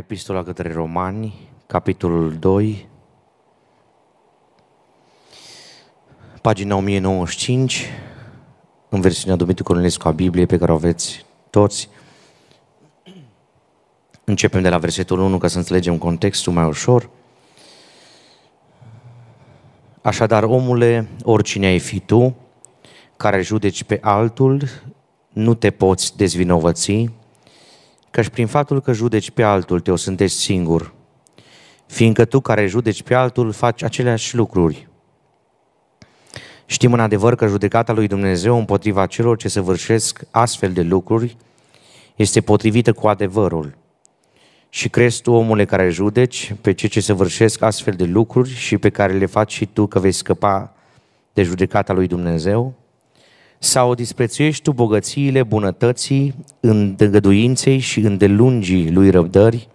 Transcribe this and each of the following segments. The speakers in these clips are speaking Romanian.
Epistola către Romani, capitolul 2, pagina 1095, în versiunea Dumitru Cornelescu a Bibliei pe care o aveți toți. Începem de la versetul 1 ca să înțelegem contextul mai ușor. Așadar, omule, oricine ai fi tu, care judeci pe altul, nu te poți dezvinovăți căci prin faptul că judeci pe altul te o sântești singur, fiindcă tu care judeci pe altul faci aceleași lucruri. Știm în adevăr că judecata lui Dumnezeu împotriva celor ce săvârșesc astfel de lucruri este potrivită cu adevărul. Și crezi tu, omule care judeci, pe cei ce săvârșesc astfel de lucruri și pe care le faci și tu că vei scăpa de judecata lui Dumnezeu? Sau disprețuiești tu bogățiile bunătății, îndăgăduinței și îndelungii lui răbdări?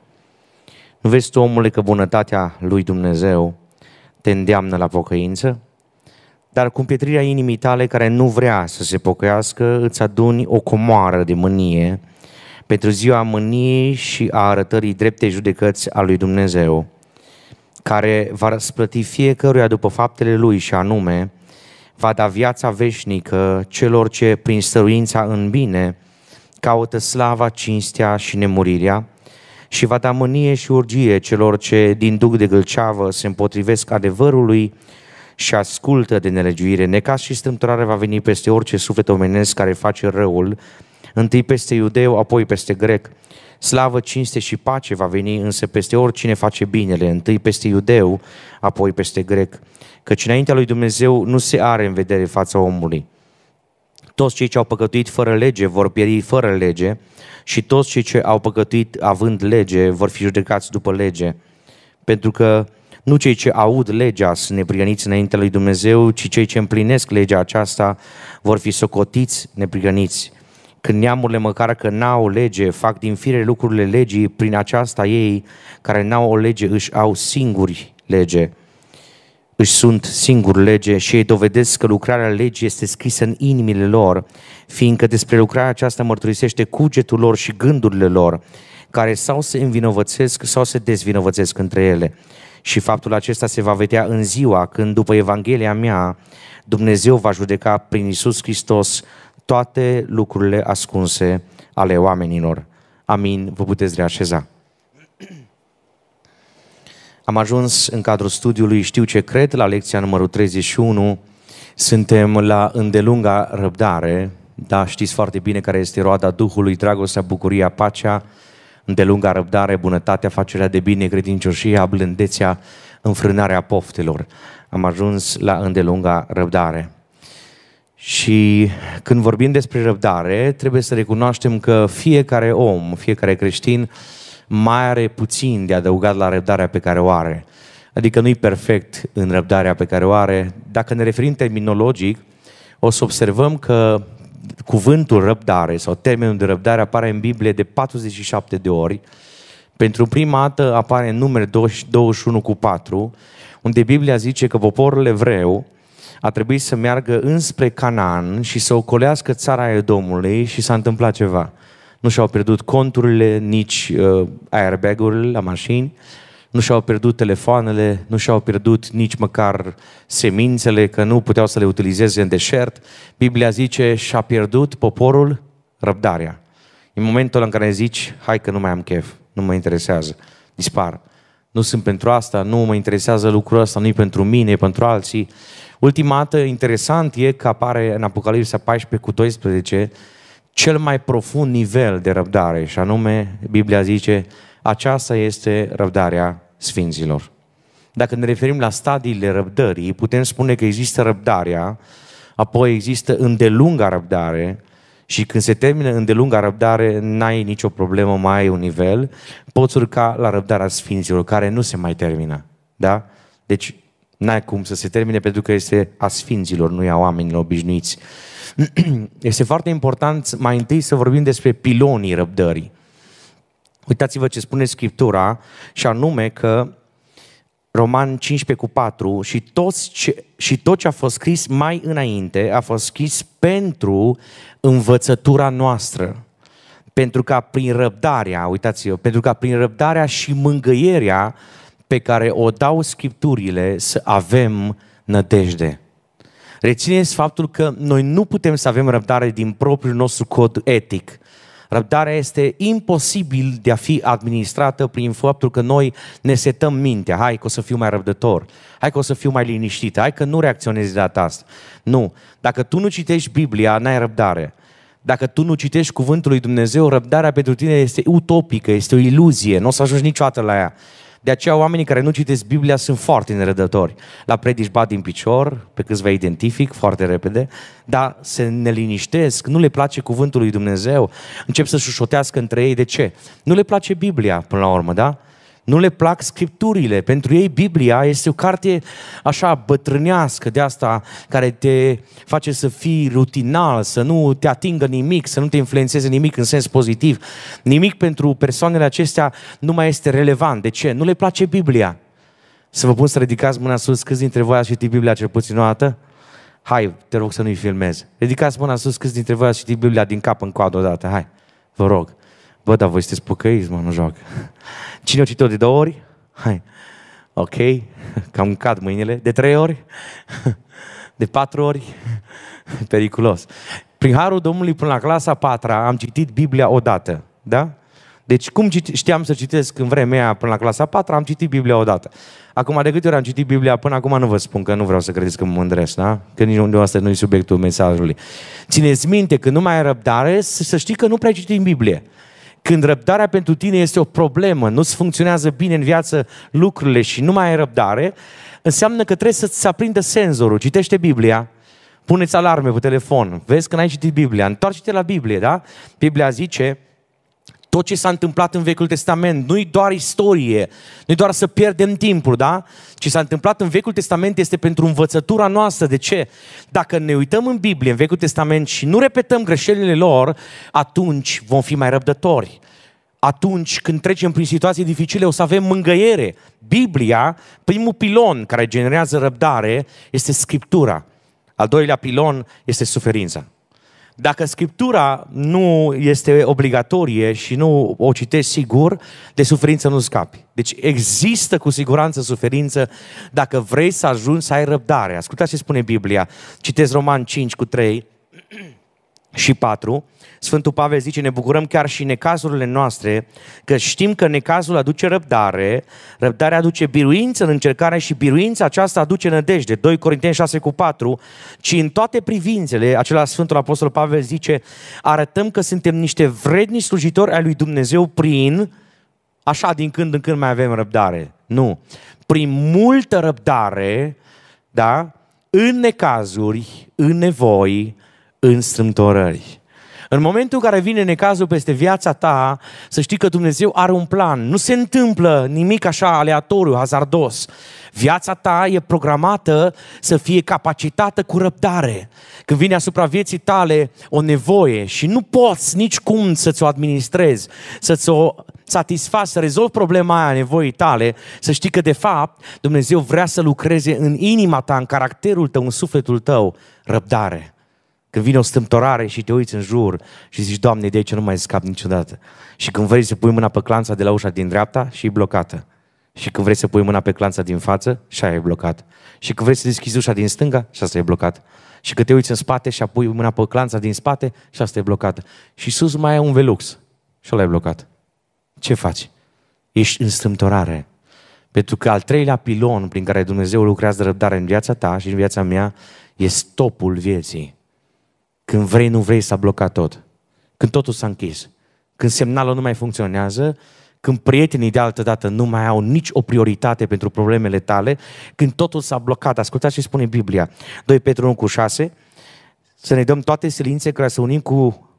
Nu vezi tu, omule, că bunătatea lui Dumnezeu te îndeamnă la pocăință? Dar cu pietrirea inimii tale care nu vrea să se pocăiască, îți aduni o comoară de mânie pentru ziua mâniei și a arătării dreptei judecăți a lui Dumnezeu, care va răsplăti fiecăruia după faptele lui și anume va da viața veșnică celor ce, prin stăruința în bine, caută slava, cinstea și nemurirea și va da mânie și urgie celor ce, din duc de gâlceavă, se împotrivesc adevărului și ascultă de nelegiuire. Necas și strâmtorare va veni peste orice suflet omenesc care face răul, întâi peste iudeu, apoi peste grec. Slavă, cinste și pace va veni însă peste oricine face binele, întâi peste iudeu, apoi peste grec căci înaintea lui Dumnezeu nu se are în vedere fața omului. Toți cei ce au păcătuit fără lege vor pieri fără lege și toți cei ce au păcătuit având lege vor fi judecați după lege. Pentru că nu cei ce aud legea sunt neprigăniți înaintea lui Dumnezeu, ci cei ce împlinesc legea aceasta vor fi socotiți neprigăniți. Când neamurile, măcar că n-au lege, fac din fire lucrurile legii, prin aceasta ei, care n-au o lege, își au singuri lege își sunt singur lege și ei dovedesc că lucrarea legii este scrisă în inimile lor, fiindcă despre lucrarea aceasta mărturisește cugetul lor și gândurile lor, care sau se învinovățesc sau se dezvinovățesc între ele. Și faptul acesta se va vedea în ziua când, după Evanghelia mea, Dumnezeu va judeca prin Isus Hristos toate lucrurile ascunse ale oamenilor. Amin, vă puteți reașeza. Am ajuns în cadrul studiului Știu ce cred la lecția numărul 31. Suntem la îndelunga răbdare, da, știți foarte bine care este roada Duhului, dragostea, bucuria, pacea, îndelunga răbdare, bunătatea, facerea de bine, credincioșia, blândețea, înfrânarea poftelor. Am ajuns la îndelunga răbdare. Și când vorbim despre răbdare, trebuie să recunoaștem că fiecare om, fiecare creștin, mai are puțin de adăugat la răbdarea pe care o are. Adică nu-i perfect în răbdarea pe care o are. Dacă ne referim terminologic, o să observăm că cuvântul răbdare sau termenul de răbdare apare în Biblie de 47 de ori. Pentru prima dată apare în numere 21 cu 4, unde Biblia zice că poporul evreu a trebuit să meargă înspre Canaan și să ocolească țara Edomului și s-a întâmplat ceva nu și-au pierdut conturile, nici uh, airbag-urile la mașini, nu și-au pierdut telefoanele, nu și-au pierdut nici măcar semințele, că nu puteau să le utilizeze în deșert. Biblia zice, și-a pierdut poporul răbdarea. În momentul în care zici, hai că nu mai am chef, nu mă interesează, dispar. Nu sunt pentru asta, nu mă interesează lucrul ăsta, nu-i pentru mine, e pentru alții. Ultima dată, interesant e că apare în Apocalipsa 14 cu 12, cel mai profund nivel de răbdare și anume, Biblia zice, aceasta este răbdarea sfinților. Dacă ne referim la stadiile răbdării, putem spune că există răbdarea, apoi există îndelunga răbdare și când se termină îndelunga răbdare, n-ai nicio problemă, mai ai un nivel, poți urca la răbdarea sfinților, care nu se mai termină. Da? Deci N-ai cum să se termine pentru că este a sfinților, nu a oamenilor obișnuiți. Este foarte important mai întâi să vorbim despre pilonii răbdării. Uitați-vă ce spune Scriptura și anume că Roman 15 cu 4 și, toți ce, și tot ce a fost scris mai înainte a fost scris pentru învățătura noastră. Pentru ca prin răbdarea, uitați-vă, pentru ca prin răbdarea și mângăierea pe care o dau Scripturile să avem nădejde. Rețineți faptul că noi nu putem să avem răbdare din propriul nostru cod etic. Răbdarea este imposibil de a fi administrată prin faptul că noi ne setăm mintea. Hai că o să fiu mai răbdător, hai că o să fiu mai liniștit, hai că nu reacționezi de data asta. Nu. Dacă tu nu citești Biblia, n-ai răbdare. Dacă tu nu citești cuvântul lui Dumnezeu, răbdarea pentru tine este utopică, este o iluzie, nu o să ajungi niciodată la ea. De aceea oamenii care nu citesc Biblia sunt foarte nerădători. La predici bat din picior, pe câțiva identific foarte repede, dar se neliniștesc, nu le place cuvântul lui Dumnezeu, încep să șușotească între ei. De ce? Nu le place Biblia până la urmă, da? nu le plac scripturile. Pentru ei Biblia este o carte așa bătrânească de asta care te face să fii rutinal, să nu te atingă nimic, să nu te influențeze nimic în sens pozitiv. Nimic pentru persoanele acestea nu mai este relevant. De ce? Nu le place Biblia. Să vă pun să ridicați mâna sus, câți dintre voi ați citit Biblia cel puțin o dată? Hai, te rog să nu-i filmez. Ridicați mâna sus, câți dintre voi ați citit Biblia din cap în coadă odată, hai, vă rog. Bă, dar voi sunteți păcăiți, mă, nu joacă. Cine o citit-o de două ori? Hai. Ok, cam cad mâinile. De trei ori? De patru ori? Periculos. Prin harul Domnului până la clasa patra am citit Biblia odată. Da? Deci cum știam să citesc în vremea aia până la clasa patra? am citit Biblia odată. Acum, de câte ori am citit Biblia până acum, nu vă spun că nu vreau să credeți că mă mândresc, da? Că nici unul asta nu e subiectul mesajului. Țineți minte că nu mai ai răbdare, să știi că nu prea citim Biblie. Când răbdarea pentru tine este o problemă, nu-ți funcționează bine în viață lucrurile și nu mai ai răbdare, înseamnă că trebuie să-ți aprindă senzorul. Citește Biblia, puneți alarme pe telefon, vezi că n-ai citit Biblia, întoarce-te la Biblie, da? Biblia zice, tot ce s-a întâmplat în Vechiul Testament nu-i doar istorie, nu-i doar să pierdem timpul, da? Ce s-a întâmplat în Vechiul Testament este pentru învățătura noastră. De ce? Dacă ne uităm în Biblie, în Vechiul Testament și nu repetăm greșelile lor, atunci vom fi mai răbdători atunci când trecem prin situații dificile, o să avem mângăiere. Biblia, primul pilon care generează răbdare, este Scriptura. Al doilea pilon este suferința. Dacă Scriptura nu este obligatorie și nu o citești sigur, de suferință nu scapi. Deci există cu siguranță suferință dacă vrei să ajungi să ai răbdare. Ascultați ce spune Biblia. Citeți Roman 5 cu 3 și 4, Sfântul Pavel zice, ne bucurăm chiar și necazurile noastre, că știm că necazul aduce răbdare, răbdarea aduce biruință în încercare și biruința aceasta aduce nădejde. 2 Corinteni 6 cu 4, ci în toate privințele, acela Sfântul Apostol Pavel zice, arătăm că suntem niște vredni slujitori ai lui Dumnezeu prin, așa din când în când mai avem răbdare. Nu. Prin multă răbdare, da, în necazuri, în nevoi, în strâmtorări. În momentul în care vine necazul peste viața ta, să știi că Dumnezeu are un plan. Nu se întâmplă nimic așa aleatoriu, hazardos. Viața ta e programată să fie capacitată cu răbdare. Când vine asupra vieții tale o nevoie și nu poți nici cum să-ți o administrezi, să-ți o satisfaci, să rezolvi problema aia nevoii tale, să știi că de fapt Dumnezeu vrea să lucreze în inima ta, în caracterul tău, în sufletul tău, răbdare. Când vine o stâmtorare și te uiți în jur și zici, Doamne, de aici nu mai scap niciodată. Și când vrei să pui mâna pe clanța de la ușa din dreapta și e blocată. Și când vrei să pui mâna pe clanța din față, și aia e blocat. Și când vrei să deschizi ușa din stânga, și asta e blocat. Și când te uiți în spate și apui mâna pe clanța din spate, și asta e blocată. Și sus mai e un velux. Și ăla e blocat. Ce faci? Ești în stâmptorare. Pentru că al treilea pilon prin care Dumnezeu lucrează răbdare în viața ta și în viața mea e stopul vieții. Când vrei, nu vrei, s-a blocat tot. Când totul s-a închis. Când semnalul nu mai funcționează, când prietenii de altă dată nu mai au nici o prioritate pentru problemele tale, când totul s-a blocat. Ascultați ce spune Biblia. 2 Petru 1 cu 6. Să ne dăm toate silințe care să unim cu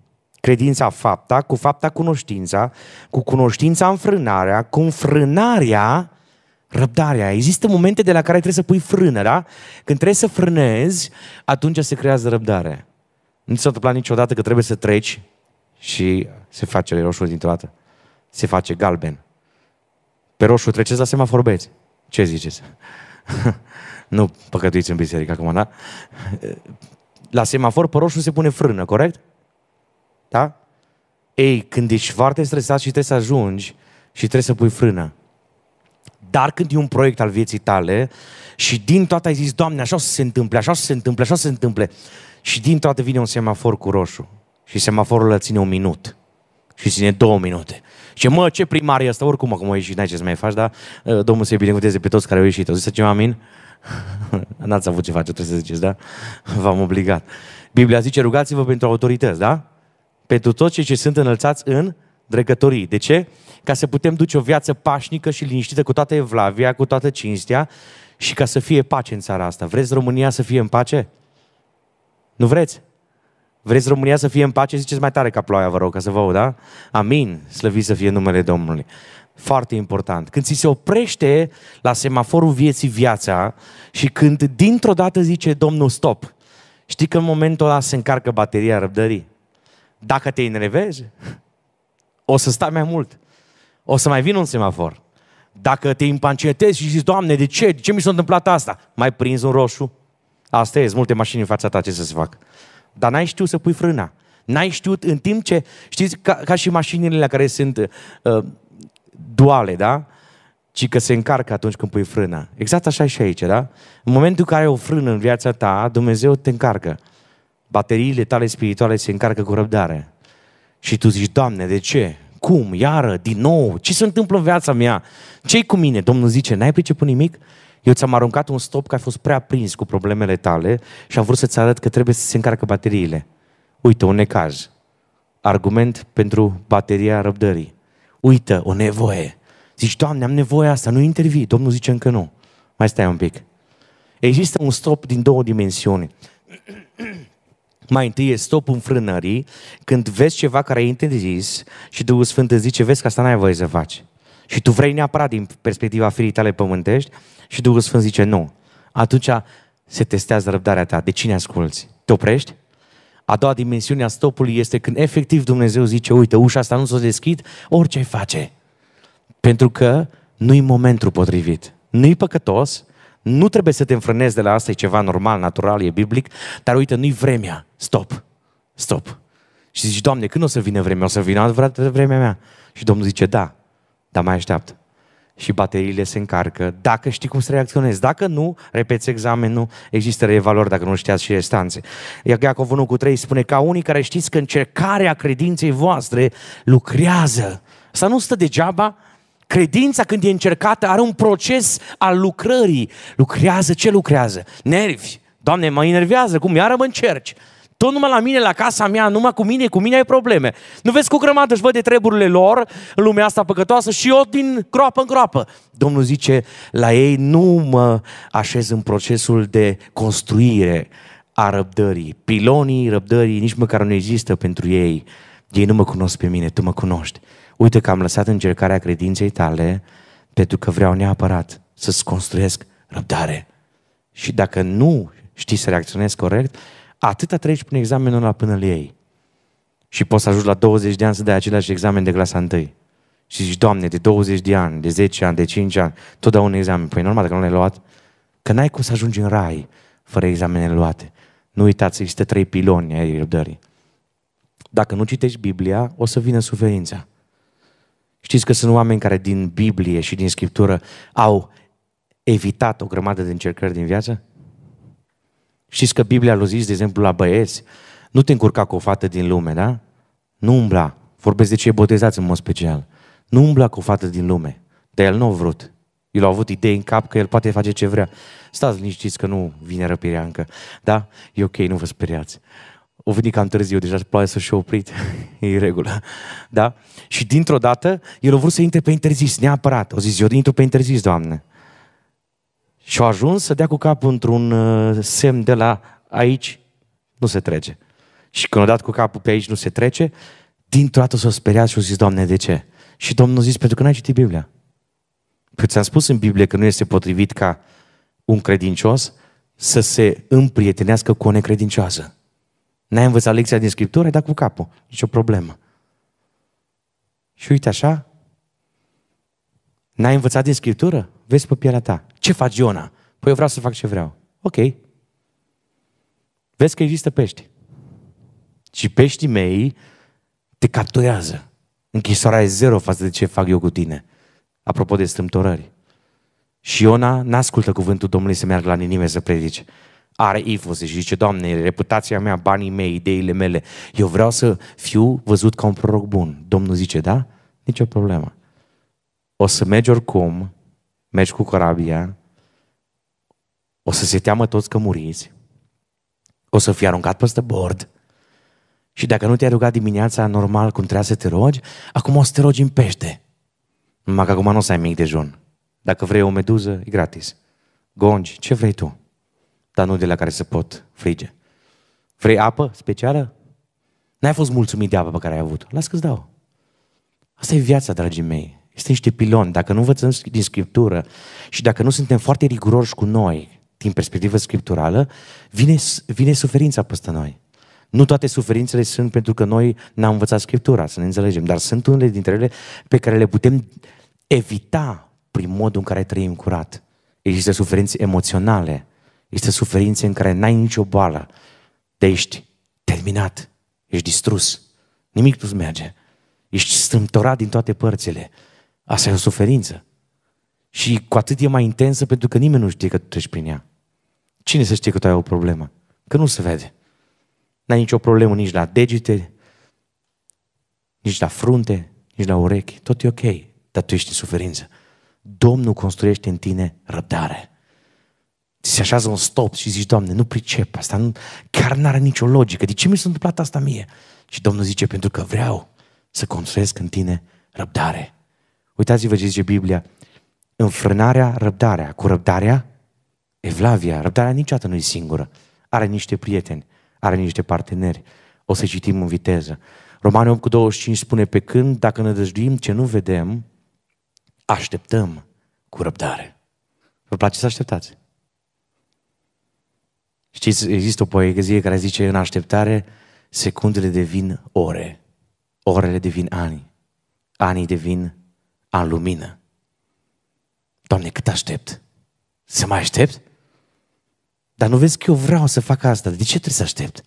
credința fapta, cu fapta cunoștința, cu cunoștința înfrânarea, cu înfrânarea răbdarea. Există momente de la care trebuie să pui frână, da? Când trebuie să frânezi, atunci se creează răbdarea. Nu ți s-a întâmplat niciodată că trebuie să treci și se face roșu dintr-o dată. Se face galben. Pe roșu treceți la semafor beți. Ce ziceți? nu păcătuiți în biserică acum, da? La semafor pe roșu se pune frână, corect? Da? Ei, când ești foarte stresat și trebuie să ajungi și trebuie să pui frână. Dar când e un proiect al vieții tale și din toată ai zis, Doamne, așa o să se întâmple, așa o să se întâmple, așa o să se întâmple, și din toate vine un semafor cu roșu. Și semaforul îl ține un minut. Și ține două minute. Și mă, ce primar e ăsta? Oricum, acum ai ieșit, n-ai ce să mai faci, dar ă, Domnul să-i binecuvânteze pe toți care au ieșit. O zis să ceva amin? N-ați avut ce face, trebuie să ziceți, da? V-am obligat. Biblia zice, rugați-vă pentru autorități, da? Pentru toți cei ce sunt înălțați în dregătorii. De ce? Ca să putem duce o viață pașnică și liniștită cu toată evlavia, cu toată cinstea și ca să fie pace în țara asta. Vreți România să fie în pace? Nu vreți? Vreți România să fie în pace? Ziceți mai tare ca ploaia, vă rog, ca să vă aud, da? Amin, slăvit să fie numele Domnului. Foarte important. Când ți se oprește la semaforul vieții viața și când dintr-o dată zice Domnul stop, știi că în momentul ăla se încarcă bateria răbdării. Dacă te enervezi, o să stai mai mult. O să mai vină un semafor. Dacă te impancetezi și zici, Doamne, de ce? De ce mi s-a întâmplat asta? Mai prins un roșu, Asta e, multe mașini în fața ta, ce să se fac? Dar n-ai știut să pui frâna. N-ai știut în timp ce, știți, ca, ca și mașinile la care sunt uh, duale, da? Ci că se încarcă atunci când pui frâna. Exact așa e și aici, da? În momentul în care ai o frână în viața ta, Dumnezeu te încarcă. Bateriile tale spirituale se încarcă cu răbdare. Și tu zici, Doamne, de ce? Cum? Iară? Din nou? Ce se întâmplă în viața mea? ce cu mine? Domnul zice, n-ai priceput nimic? Eu ți-am aruncat un stop că ai fost prea prins cu problemele tale și am vrut să-ți arăt că trebuie să se încarcă bateriile. Uite, un necaz. Argument pentru bateria răbdării. Uite, o nevoie. Zici, Doamne, am nevoie asta, nu intervii. Domnul zice încă nu. Mai stai un pic. Există un stop din două dimensiuni. Mai întâi e stop frânării, când vezi ceva care ai interzis și Duhul Sfânt îți zice, vezi că asta n-ai voie să faci. Și tu vrei neapărat din perspectiva firii tale pământești și Duhul Sfânt zice nu. Atunci se testează răbdarea ta. De cine asculți? Te oprești? A doua dimensiune a stopului este când efectiv Dumnezeu zice, uite, ușa asta nu s a deschid, orice face. Pentru că nu-i momentul potrivit. Nu-i păcătos, nu trebuie să te înfrânezi de la asta, e ceva normal, natural, e biblic, dar uite, nu-i vremea. Stop. Stop. Și zici, Doamne, când o să vină vremea? O să vină vremea mea. Și Domnul zice, da, dar mai așteaptă și bateriile se încarcă, dacă știi cum să reacționezi. Dacă nu, repeți examenul, există reevaluări dacă nu știați și restanțe. Iacov 1 cu 3 spune ca unii care știți că încercarea credinței voastre lucrează. să nu stă degeaba, Credința când e încercată are un proces al lucrării. Lucrează, ce lucrează? Nervi. Doamne, mă enervează, cum iară mă încerci? Tot numai la mine, la casa mea, numai cu mine, cu mine ai probleme. Nu vezi cu grămadă își văd de treburile lor, lumea asta păcătoasă și eu din groapă în groapă. Domnul zice, la ei nu mă așez în procesul de construire a răbdării. Pilonii răbdării nici măcar nu există pentru ei. Ei nu mă cunosc pe mine, tu mă cunoști. Uite că am lăsat încercarea credinței tale pentru că vreau neapărat să-ți construiesc răbdare. Și dacă nu știi să reacționezi corect, atâta treci prin examenul ăla până îl iei. Și poți să ajungi la 20 de ani să dai același examen de clasa 1. Și zici, Doamne, de 20 de ani, de 10 ani, de 5 ani, tot dau un examen. Păi normal că nu l-ai luat. Că n-ai cum să ajungi în rai fără examene luate. Nu uitați, există trei piloni ai răbdării. Dacă nu citești Biblia, o să vină suferința. Știți că sunt oameni care din Biblie și din Scriptură au evitat o grămadă de încercări din viață? Știți că Biblia l-a zis, de exemplu, la băieți, nu te încurca cu o fată din lume, da? Nu umbla. Vorbesc de cei botezați în mod special. Nu umbla cu o fată din lume. De el nu a vrut. El a avut idei în cap că el poate face ce vrea. Stați liniștiți că nu vine răpirea încă. Da? E ok, nu vă speriați. O venit cam târziu, deja pare să și oprit. e regulă. Da? Și dintr-o dată, el a vrut să intre pe interzis, neapărat. O zis, eu intru pe interzis, Doamne. Și au ajuns să dea cu capul într-un uh, semn de la aici nu se trece. Și când o dat cu capul pe aici nu se trece, dintr-o dată s-a o speriat și au zis, Doamne, de ce? Și Domnul a zis, pentru că n-ai citit Biblia. Că ți-am spus în Biblie că nu este potrivit ca un credincios să se împrietenească cu o necredincioasă. N-ai învățat lecția din Scriptură, ai dat cu capul. Nicio problemă. Și uite așa, n-ai învățat din Scriptură, vezi pe pielea ta. Ce faci, Iona? Păi eu vreau să fac ce vreau. Ok. Vezi că există pești. Și peștii mei te capturează. Închisoarea e zero față de ce fac eu cu tine. Apropo de strâmtorări. Și Iona n-ascultă cuvântul Domnului să meargă la Ninive să predice. Are ifuse și zice, Doamne, reputația mea, banii mei, ideile mele. Eu vreau să fiu văzut ca un proroc bun. Domnul zice, da? Nici o problemă. O să mergi oricum mergi cu corabia, o să se teamă toți că muriți, o să fii aruncat peste bord și dacă nu te-ai rugat dimineața normal cum trebuia să te rogi, acum o să te rogi în pește. Numai că acum nu o să ai mic dejun. Dacă vrei o meduză, e gratis. Gongi, ce vrei tu? Dar nu de la care se pot frige. Vrei apă specială? N-ai fost mulțumit de apă pe care ai avut-o. Las că-ți dau. Asta e viața, dragii mei. Este niște piloni. Dacă nu învățăm din Scriptură și dacă nu suntem foarte riguroși cu noi, din perspectivă scripturală, vine, vine suferința peste noi. Nu toate suferințele sunt pentru că noi n-am învățat Scriptura, să ne înțelegem, dar sunt unele dintre ele pe care le putem evita prin modul în care trăim curat. Există suferințe emoționale, există suferințe în care n-ai nicio boală, te ești terminat, ești distrus, nimic nu merge, ești strâmtorat din toate părțile, Asta e o suferință. Și cu atât e mai intensă pentru că nimeni nu știe că tu treci prin ea. Cine să știe că tu ai o problemă? Că nu se vede. N-ai nicio problemă nici la degete, nici la frunte, nici la urechi. Tot e ok, dar tu ești în suferință. Domnul construiește în tine răbdare. Ți se așează un stop și zici, Doamne, nu pricep asta, nu, chiar n-are nicio logică. De ce mi s-a întâmplat asta mie? Și Domnul zice, pentru că vreau să construiesc în tine răbdare. Uitați-vă ce zice Biblia. Înfrânarea, răbdarea. Cu răbdarea, evlavia. Răbdarea niciodată nu e singură. Are niște prieteni, are niște parteneri. O să citim în viteză. Romanul 8 cu 25 spune pe când, dacă ne dăjduim ce nu vedem, așteptăm cu răbdare. Vă place să așteptați? Știți, există o poezie care zice în așteptare secundele devin ore, orele devin ani, anii devin a lumină. Doamne, cât aștept? Să mai aștept? Dar nu vezi că eu vreau să fac asta. De ce trebuie să aștept?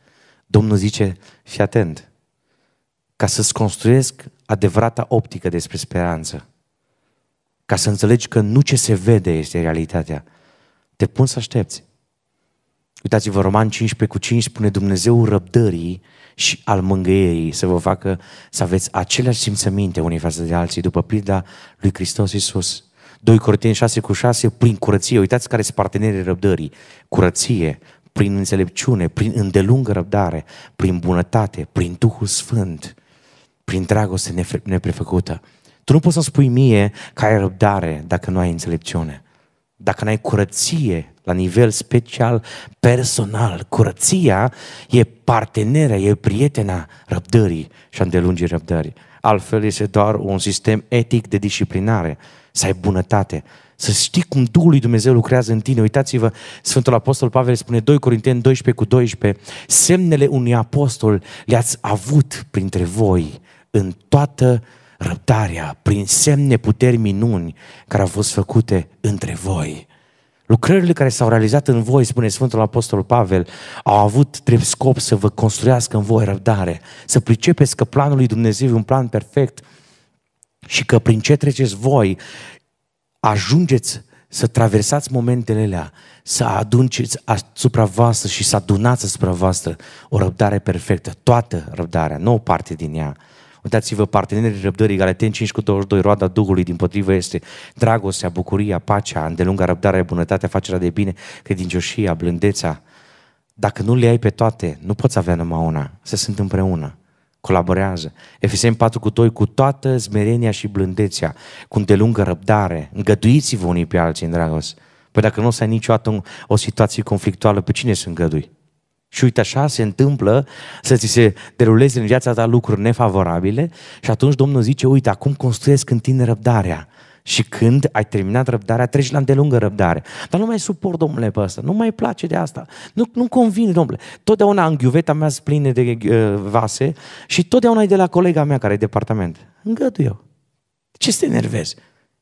Domnul zice, fii atent, ca să-ți construiesc adevărata optică despre speranță, ca să înțelegi că nu ce se vede este realitatea, te pun să aștepți. Uitați-vă, Roman 15 cu 5 spune Dumnezeu răbdării și al mângâierii să vă facă să aveți aceleași simțăminte unii față de alții după pilda lui Hristos Iisus. 2 Corinteni 6 cu 6 prin curăție, uitați care sunt partenerii răbdării, curăție, prin înțelepciune, prin îndelungă răbdare, prin bunătate, prin Duhul Sfânt, prin dragoste neprefăcută. Tu nu poți să spui mie că ai răbdare dacă nu ai înțelepciune, dacă nu ai curăție la nivel special personal. Curăția e partenera e prietena răbdării și a îndelungii răbdării. Altfel este doar un sistem etic de disciplinare, să ai bunătate, să știi cum Duhul lui Dumnezeu lucrează în tine. Uitați-vă, Sfântul Apostol Pavel spune 2 Corinteni 12 cu 12, semnele unui apostol le-ați avut printre voi în toată răbdarea, prin semne, puteri, minuni care au fost făcute între voi. Lucrările care s-au realizat în voi, spune Sfântul Apostol Pavel, au avut drept scop să vă construiască în voi răbdare, să pricepeți că planul lui Dumnezeu e un plan perfect și că prin ce treceți voi ajungeți să traversați momentele alea, să aduceți asupra voastră și să adunați asupra voastră o răbdare perfectă, toată răbdarea, nu o parte din ea, Uitați-vă, partenerii răbdării, Galateni 5 cu 22, roada Duhului din potrivă este dragostea, bucuria, pacea, îndelunga răbdare, bunătatea, facerea de bine, credincioșia, blândețea. Dacă nu le ai pe toate, nu poți avea numai una, să sunt împreună colaborează. Efesem 4 cu 2, cu toată smerenia și blândețea, cu îndelungă răbdare, îngăduiți-vă unii pe alții în dragoste. Păi dacă nu o să ai niciodată o situație conflictuală, pe cine să îngădui? Și uite așa se întâmplă să ți se deruleze în viața ta lucruri nefavorabile și atunci Domnul zice, uite, acum construiesc în tine răbdarea. Și când ai terminat răbdarea, treci la îndelungă răbdare. Dar nu mai suport, domnule, pe asta. Nu mai place de asta. Nu, nu convine, domnule. Totdeauna în ghiuveta mea sunt pline de uh, vase și totdeauna e de la colega mea care e departament. Îngăduie eu. Ce să te enervezi?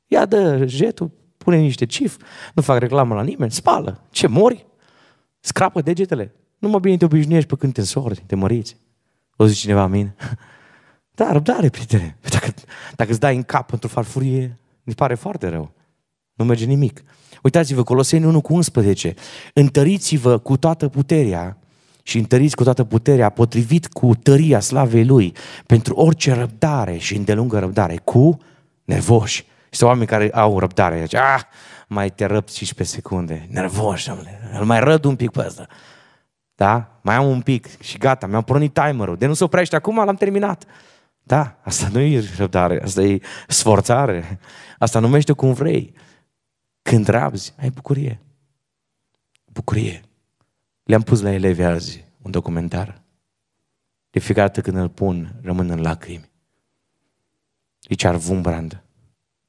Ia dă jetul, pune niște cif, nu fac reclamă la nimeni, spală. Ce mori? Scrapă degetele. Nu mă bine te obișnuiești pe când te însori, te măriți. O zice cineva mine. Da, răbdare, prietene. Păi dacă, dacă îți dai în cap într-o farfurie, mi pare foarte rău. Nu merge nimic. Uitați-vă, Coloseni 1 cu 11. Întăriți-vă cu toată puterea și întăriți cu toată puterea, potrivit cu tăria slavei Lui, pentru orice răbdare și îndelungă răbdare, cu nervoși. Este oameni care au răbdare. Deci, ah, mai te răbți 15 secunde. Nervoși, îl mai răd un pic pe ăsta. Da? Mai am un pic și gata, mi-am pornit timerul. De nu se oprește acum, l-am terminat. Da, asta nu e răbdare, asta e sforțare. Asta numește cum vrei. Când rabzi, ai bucurie. Bucurie. Le-am pus la elevi azi un documentar. De fiecare dată când îl pun, rămân în lacrimi. Richard Wumbrand,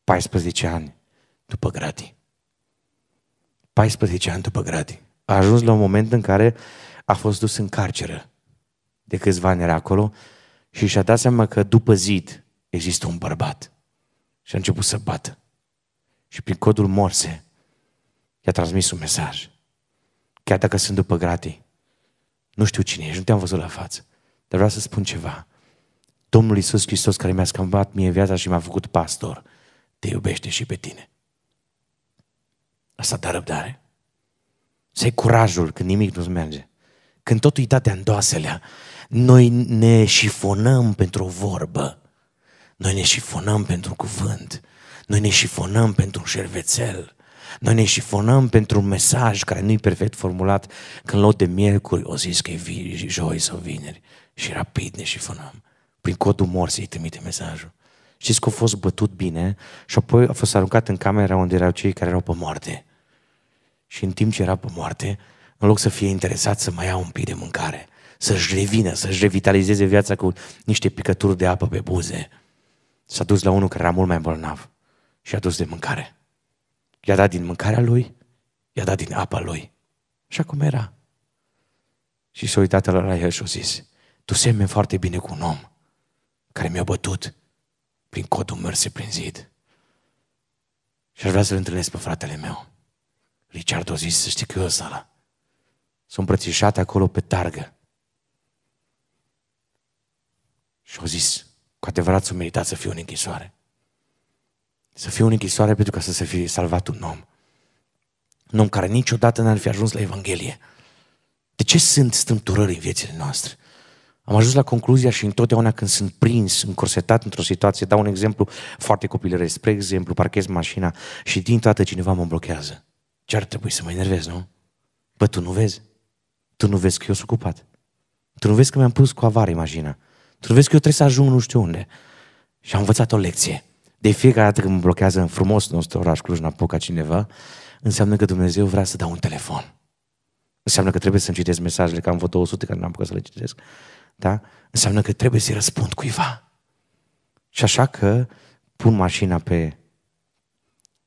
14 ani după gradi. 14 ani după gradi. A ajuns la un moment în care a fost dus în carceră. De câțiva ani era acolo și și-a dat seama că după zid există un bărbat. Și a început să bată. Și prin codul morse i-a transmis un mesaj. Chiar dacă sunt după gratii, nu știu cine ești, nu te-am văzut la față, dar vreau să spun ceva. Domnul Iisus Hristos care mi-a schimbat mie viața și m a făcut pastor, te iubește și pe tine. Asta dă răbdare. Să ai curajul când nimic nu-ți merge când totul îi datea în doaselea, noi ne șifonăm pentru o vorbă, noi ne șifonăm pentru un cuvânt, noi ne șifonăm pentru un șervețel, noi ne șifonăm pentru un mesaj care nu e perfect formulat când lot de miercuri o zis că e joi sau vineri și rapid ne șifonăm. Prin codul să-i trimite mesajul. Știți că a fost bătut bine și apoi a fost aruncat în camera unde erau cei care erau pe moarte. Și în timp ce era pe moarte, în loc să fie interesat să mai ia un pic de mâncare, să-și revină, să-și revitalizeze viața cu niște picături de apă pe buze. S-a dus la unul care era mult mai bolnav și a dus de mâncare. I-a dat din mâncarea lui, i-a dat din apa lui. Așa cum era. Și s-a uitat la el și a zis, tu semeni foarte bine cu un om care mi-a bătut prin codul mărse prin zid. Și aș vrea să-l întâlnesc pe fratele meu. Richard a zis, să știi că eu sală s-a îmbrățișat acolo pe targă. Și au zis, cu adevărat s meritat să fiu în închisoare. Să fiu în închisoare pentru ca să se fie salvat un om. Un om care niciodată n-ar fi ajuns la Evanghelie. De ce sunt strâmturări în viețile noastre? Am ajuns la concluzia și întotdeauna când sunt prins, încorsetat într-o situație, dau un exemplu foarte copilăresc. Spre exemplu, parchez mașina și din toată cineva mă blochează. Ce ar trebui să mă enervez, nu? Bă, tu nu vezi? Tu nu vezi că eu sunt ocupat. Tu nu vezi că mi-am pus cu avar imagina. Tu nu vezi că eu trebuie să ajung nu știu unde. Și am învățat o lecție. De fiecare dată când mă blochează în frumos nostru oraș Cluj-Napoca cineva, înseamnă că Dumnezeu vrea să dau un telefon. Înseamnă că trebuie să-mi citesc mesajele, că am văzut 200 care n-am putut să le citesc. Da? Înseamnă că trebuie să-i răspund cuiva. Și așa că pun mașina pe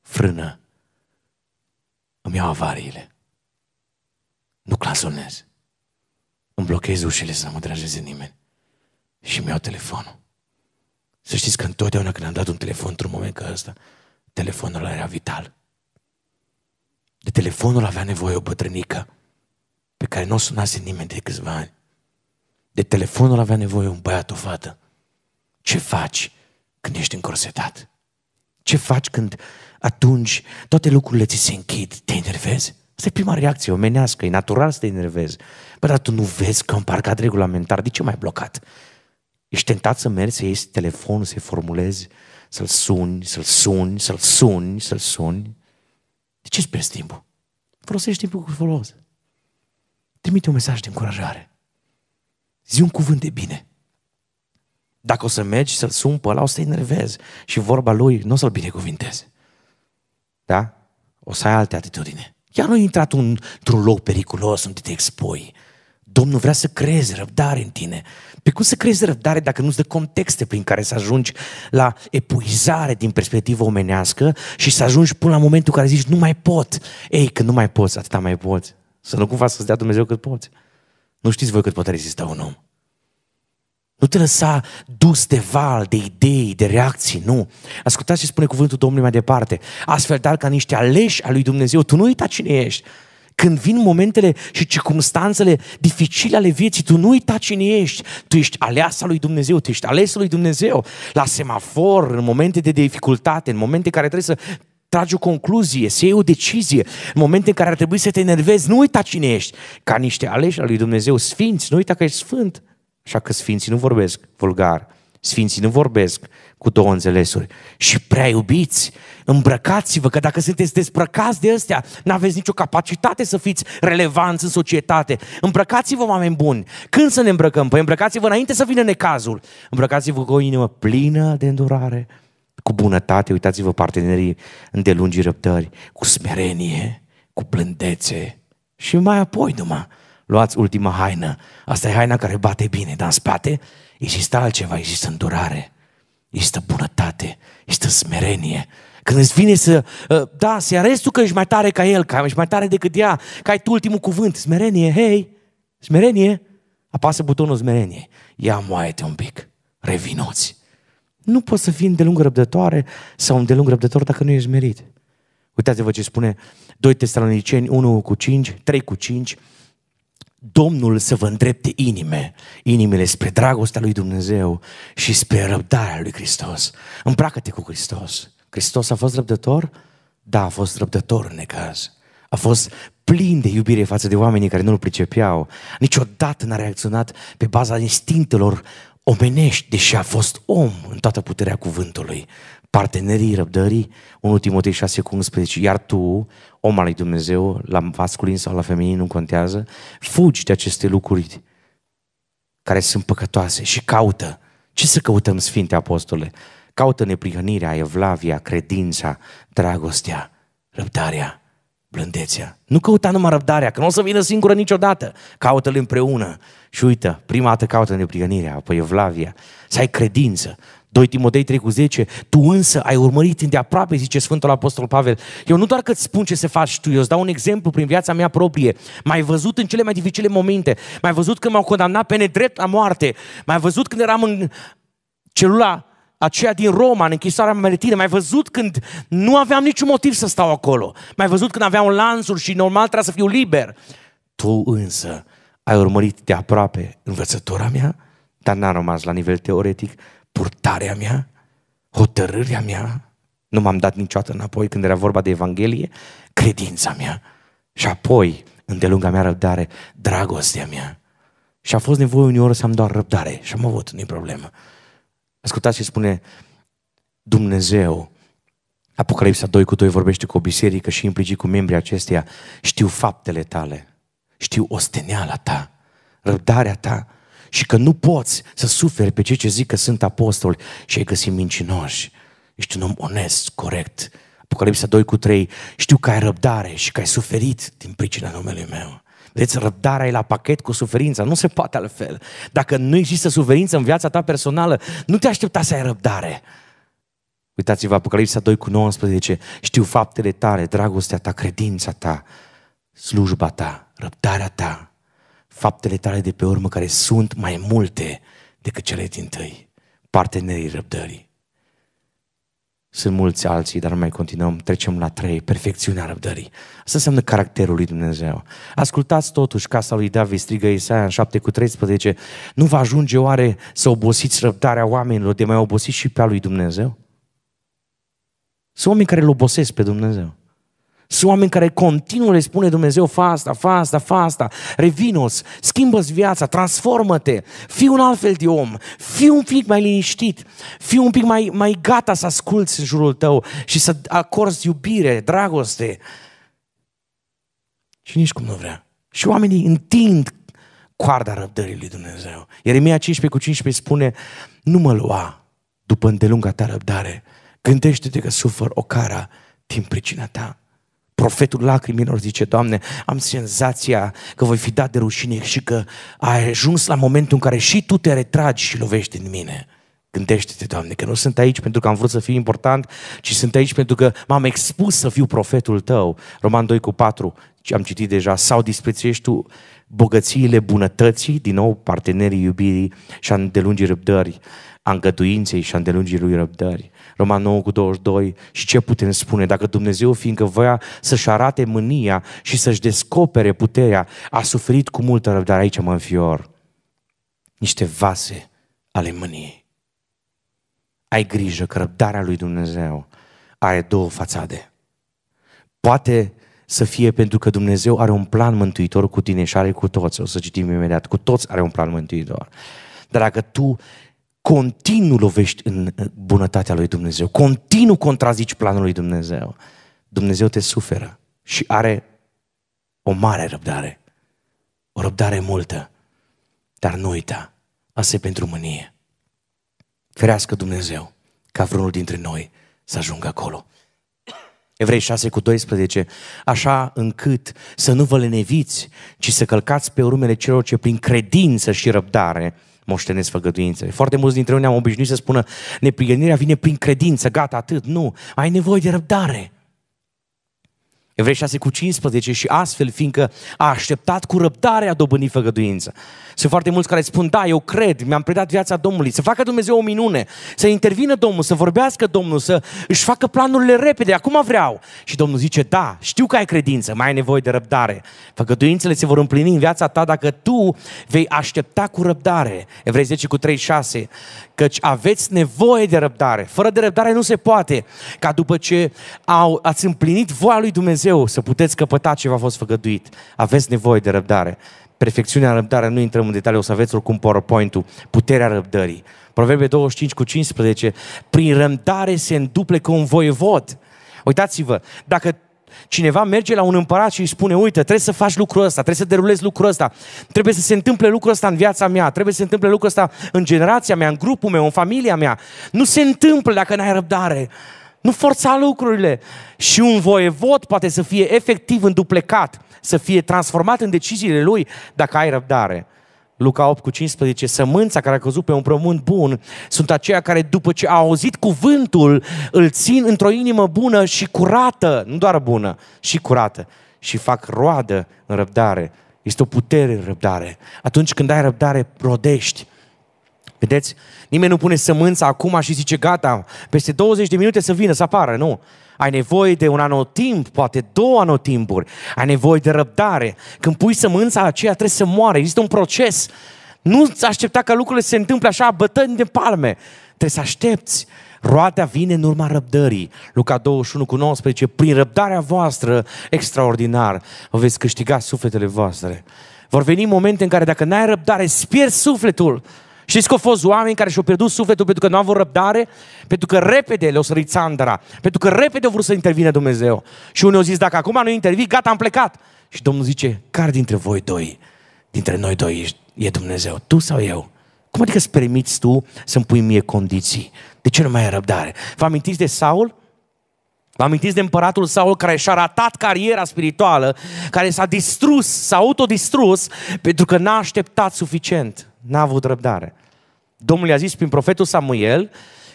frână, îmi iau avariile. Nu clasonez. Îmi blochez ușile să nu mă deranjeze nimeni. Și mi-au telefonul. Să știți că întotdeauna când am dat un telefon într-un moment ca ăsta, telefonul era vital. De telefonul avea nevoie o bătrânică pe care nu o sunase nimeni de câțiva ani. De telefonul avea nevoie un băiat, o fată. Ce faci când ești încorsetat? Ce faci când atunci toate lucrurile ți se închid, te enervezi? Asta e prima reacție omenească, e natural să te enervezi. Bă, dar tu nu vezi că am parcat regulamentar, de ce mai blocat? Ești tentat să mergi, să iei telefonul, să-i formulezi, să-l suni, să-l suni, să-l suni, să-l suni. De ce îți pierzi timpul? Folosești timpul cu folos. Trimite un mesaj de încurajare. Zi un cuvânt de bine. Dacă o să mergi să-l sun pe ăla, o să i enervezi și vorba lui nu o să-l binecuvinteze. Da? O să ai alte atitudine. Iar nu intrat un, într-un loc periculos unde te expui. Domnul vrea să creeze răbdare în tine. Pe cum să creezi răbdare dacă nu-ți dă contexte prin care să ajungi la epuizare din perspectivă omenească și să ajungi până la momentul în care zici nu mai pot. Ei, că nu mai poți, atâta mai poți. Să nu cumva să-ți dea Dumnezeu cât poți. Nu știți voi cât poate rezista un om. Nu te lăsa dus de val, de idei, de reacții, nu. Ascultați ce spune cuvântul Domnului mai departe. Astfel, dar ca niște aleși al lui Dumnezeu, tu nu uita cine ești. Când vin momentele și circumstanțele dificile ale vieții, tu nu uita cine ești. Tu ești aleasa lui Dumnezeu, tu ești alesul lui Dumnezeu. La semafor, în momente de dificultate, în momente în care trebuie să tragi o concluzie, să iei o decizie, în momente în care ar trebui să te enervezi, nu uita cine ești. Ca niște aleși al lui Dumnezeu, sfinți, nu uita că ești sfânt. Așa că sfinții nu vorbesc vulgar, sfinții nu vorbesc cu două înțelesuri. Și prea iubiți, îmbrăcați-vă, că dacă sunteți dezbrăcați de ăstea, n-aveți nicio capacitate să fiți relevanți în societate. Îmbrăcați-vă, oameni buni. Când să ne îmbrăcăm? Păi îmbrăcați-vă înainte să vină necazul. Îmbrăcați-vă cu o inimă plină de îndurare, cu bunătate, uitați-vă partenerii îndelungii răbdări, cu smerenie, cu plândețe și mai apoi numai luați ultima haină. Asta e haina care bate bine, dar în spate există altceva, există îndurare, există bunătate, există smerenie. Când îți vine să, ă, da, să arăți tu că ești mai tare ca el, că ești mai tare decât ea, că ai tu ultimul cuvânt, smerenie, hei, smerenie, apasă butonul smerenie. Ia moaie-te un pic, revinoți. Nu poți să fii îndelung răbdătoare sau îndelung răbdător dacă nu ești merit. Uitați-vă ce spune 2 Tesaloniceni 1 cu 5, 3 cu 5, Domnul să vă îndrepte inime, inimile spre dragostea lui Dumnezeu și spre răbdarea lui Hristos. împracă te cu Hristos. Hristos a fost răbdător? Da, a fost răbdător în necaz. A fost plin de iubire față de oamenii care nu-L pricepeau. Niciodată n-a reacționat pe baza instinctelor omenești, deși a fost om în toată puterea cuvântului partenerii răbdării, 1 Timotei 6 cu 11, iar tu, om al lui Dumnezeu, la masculin sau la feminin, nu contează, fugi de aceste lucruri care sunt păcătoase și caută. Ce să căutăm, Sfinte Apostole? Caută neprihănirea, evlavia, credința, dragostea, răbdarea, blândețea. Nu căuta numai răbdarea, că nu o să vină singură niciodată. Caută-le împreună. Și uită, prima dată caută neprihănirea, apoi evlavia. Să ai credință, 2 Timotei 3 cu 10, tu însă ai urmărit îndeaproape, zice Sfântul Apostol Pavel. Eu nu doar că îți spun ce să faci tu, eu îți dau un exemplu prin viața mea proprie. M-ai văzut în cele mai dificile momente, m-ai văzut când m-au condamnat pe nedrept la moarte, m-ai văzut când eram în celula aceea din Roma, în închisoarea meritine, mai văzut când nu aveam niciun motiv să stau acolo. Mai văzut când aveam lanțuri și normal trebuia să fiu liber. Tu însă ai urmărit de aproape învățătura mea, dar n-a rămas la nivel teoretic, purtarea mea, hotărârea mea, nu m-am dat niciodată înapoi când era vorba de Evanghelie, credința mea și apoi, îndelunga mea răbdare, dragostea mea. Și a fost nevoie uneori să am doar răbdare și am avut, nu-i problemă. Ascultați ce spune Dumnezeu. Apocalipsa 2 cu 2 vorbește cu o biserică și implicit cu membrii acesteia. Știu faptele tale, știu osteneala ta, răbdarea ta, și că nu poți să suferi pe cei ce zic că sunt apostoli și ai găsit mincinoși. Ești un om onest, corect. Apocalipsa 2 cu 3, știu că ai răbdare și că ai suferit din pricina numelui meu. Vedeți, răbdarea e la pachet cu suferința, nu se poate altfel. Dacă nu există suferință în viața ta personală, nu te aștepta să ai răbdare. Uitați-vă, Apocalipsa 2 cu 19, știu faptele tale, dragostea ta, credința ta, slujba ta, răbdarea ta, faptele tale de pe urmă care sunt mai multe decât cele din tăi, partenerii răbdării. Sunt mulți alții, dar mai continuăm, trecem la trei, perfecțiunea răbdării. Asta înseamnă caracterul lui Dumnezeu. Ascultați totuși casa lui David, strigă Isaia în 7 cu 13, nu va ajunge oare să obosiți răbdarea oamenilor de mai obosiți și pe a lui Dumnezeu? Sunt oameni care îl obosesc pe Dumnezeu. Sunt oameni care continuu le spune Dumnezeu, fa asta, fa asta, fa asta, revinos, schimbă-ți viața, transformă-te, fii un alt fel de om, fii un pic mai liniștit, fii un pic mai, mai gata să asculți în jurul tău și să acorzi iubire, dragoste. Și nici cum nu vrea. Și oamenii întind coarda răbdării lui Dumnezeu. Ieremia 15 cu 15 spune, nu mă lua după îndelunga ta răbdare, gândește-te că sufăr o cara din pricina ta. Profetul lacrimilor zice, Doamne, am senzația că voi fi dat de rușine și că ai ajuns la momentul în care și Tu te retragi și lovești din mine. Gândește-te, Doamne, că nu sunt aici pentru că am vrut să fiu important, ci sunt aici pentru că m-am expus să fiu profetul Tău. Roman 2 cu 4, am citit deja, sau disprețuiești Tu bogățiile bunătății, din nou partenerii iubirii și a îndelungii răbdări, a îngăduinței și a îndelungii lui răbdări. Roman 9 cu 22. Și ce putem spune? Dacă Dumnezeu, fiindcă voia să-și arate mânia și să-și descopere puterea, a suferit cu multă răbdare. Aici mă înfior. Niște vase ale mâniei. Ai grijă că răbdarea lui Dumnezeu are două fațade. Poate să fie pentru că Dumnezeu are un plan mântuitor cu tine și are cu toți, o să citim imediat, cu toți are un plan mântuitor. Dar dacă tu continuu lovești în uh, bunătatea lui Dumnezeu, continuu contrazici planul lui Dumnezeu, Dumnezeu te suferă și are o mare răbdare, o răbdare multă, dar nu uita, asta e pentru mânie. Ferească Dumnezeu ca vreunul dintre noi să ajungă acolo. Evrei 6 cu 12, așa încât să nu vă leneviți, ci să călcați pe urmele celor ce prin credință și răbdare moștenesc făgăduințele. Foarte mulți dintre noi ne-am obișnuit să spună neprigănirea vine prin credință, gata, atât, nu, ai nevoie de răbdare. Evrei 6 cu 15 și astfel, fiindcă a așteptat cu răbdare a dobândit făgăduință. Sunt foarte mulți care spun, da, eu cred, mi-am predat viața Domnului, să facă Dumnezeu o minune, să intervină Domnul, să vorbească Domnul, să își facă planurile repede, acum vreau. Și Domnul zice, da, știu că ai credință, mai ai nevoie de răbdare. Făgăduințele se vor împlini în viața ta dacă tu vei aștepta cu răbdare. Evrei 10 cu 36, căci aveți nevoie de răbdare. Fără de răbdare nu se poate ca după ce au, ați împlinit voia lui Dumnezeu să puteți căpăta ce v-a fost făgăduit. Aveți nevoie de răbdare. Perfecțiunea răbdare, nu intrăm în detalii, o să aveți oricum PowerPoint-ul, puterea răbdării. Proverbe 25 cu 15, prin răbdare se înduple cu un voievod. Uitați-vă, dacă cineva merge la un împărat și îi spune, uite, trebuie să faci lucrul ăsta, trebuie să derulezi lucrul ăsta, trebuie să se întâmple lucrul ăsta în viața mea, trebuie să se întâmple lucrul ăsta în generația mea, în grupul meu, în familia mea. Nu se întâmplă dacă n-ai răbdare. Nu forța lucrurile. Și un voievod poate să fie efectiv înduplecat, să fie transformat în deciziile lui dacă ai răbdare. Luca 8 cu 15, sămânța care a căzut pe un prământ bun sunt aceia care după ce au auzit cuvântul îl țin într-o inimă bună și curată, nu doar bună, și curată și fac roadă în răbdare. Este o putere în răbdare. Atunci când ai răbdare, rodești. Vedeți? Nimeni nu pune sămânța acum și zice gata, peste 20 de minute să vină, să apară, nu ai nevoie de un anotimp, poate două anotimpuri, ai nevoie de răbdare. Când pui sămânța aceea trebuie să moare, există un proces. Nu-ți aștepta ca lucrurile să se întâmple așa, bătând de palme. Trebuie să aștepți. Roadea vine în urma răbdării. Luca 21 cu 19, prin răbdarea voastră extraordinar vă veți câștiga sufletele voastre. Vor veni momente în care dacă n-ai răbdare, îți pierzi sufletul. Știți că au fost oameni care și-au pierdut sufletul pentru că nu au avut răbdare? Pentru că repede le-au sărit țandra, pentru că repede au vrut să intervine Dumnezeu. Și unii au zis, dacă acum nu intervii, gata, am plecat. Și Domnul zice, care dintre voi doi, dintre noi doi e Dumnezeu, tu sau eu? Cum adică îți permiți tu să-mi pui mie condiții? De ce nu mai ai răbdare? Vă amintiți de Saul? Vă amintiți de împăratul Saul care și-a ratat cariera spirituală, care s-a distrus, s-a autodistrus pentru că n-a așteptat suficient, n-a avut răbdare. Domnul i-a zis prin profetul Samuel,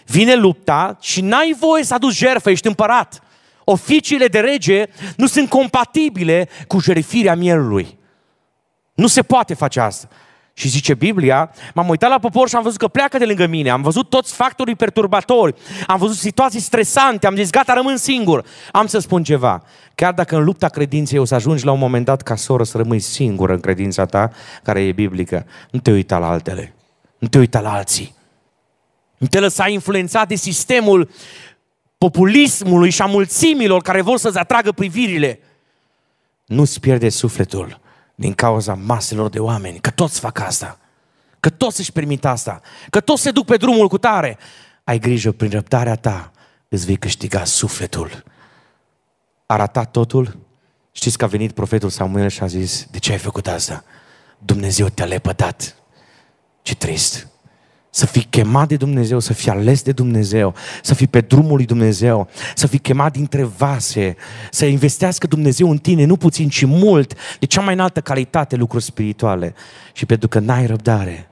vine lupta și n-ai voie să aduci jerfă, ești împărat. Oficiile de rege nu sunt compatibile cu jertfirea mielului. Nu se poate face asta. Și zice Biblia, m-am uitat la popor și am văzut că pleacă de lângă mine, am văzut toți factorii perturbatori, am văzut situații stresante, am zis gata, rămân singur. Am să spun ceva, chiar dacă în lupta credinței o să ajungi la un moment dat ca soră să rămâi singură în credința ta, care e biblică, nu te uita la altele nu te uita la alții. Nu te lăsa influențat de sistemul populismului și a mulțimilor care vor să-ți atragă privirile. Nu-ți pierde sufletul din cauza maselor de oameni, că toți fac asta, că toți își permit asta, că toți se duc pe drumul cu tare. Ai grijă, prin răbdarea ta îți vei câștiga sufletul. Arata totul? Știți că a venit profetul Samuel și a zis, de ce ai făcut asta? Dumnezeu te-a lepădat. Ce trist! Să fii chemat de Dumnezeu, să fii ales de Dumnezeu, să fii pe drumul lui Dumnezeu, să fii chemat dintre vase, să investească Dumnezeu în tine, nu puțin, ci mult, de cea mai înaltă calitate lucruri spirituale. Și pentru că n-ai răbdare,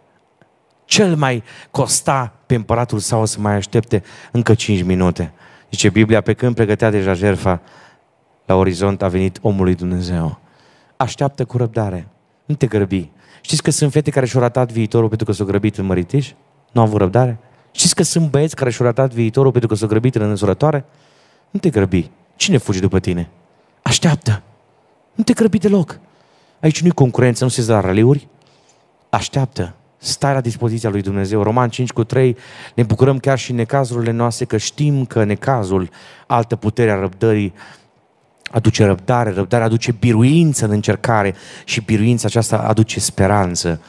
cel mai costa pe împăratul sau să mai aștepte încă 5 minute. Zice Biblia, pe când pregătea deja jerfa, la orizont a venit omul lui Dumnezeu. Așteaptă cu răbdare, nu te grăbi, Știți că sunt fete care și-au ratat viitorul pentru că s-au grăbit în măritiș? Nu au avut răbdare? Știți că sunt băieți care și-au ratat viitorul pentru că s-au grăbit în însurătoare? Nu te grăbi. Cine fuge după tine? Așteaptă. Nu te grăbi deloc. Aici nu-i concurență, nu se zice la raliuri. Așteaptă. Stai la dispoziția lui Dumnezeu. Roman 5 cu 3, ne bucurăm chiar și în necazurile noastre că știm că necazul, altă putere a răbdării, aduce răbdare, răbdare aduce biruință în încercare și biruința aceasta aduce speranță.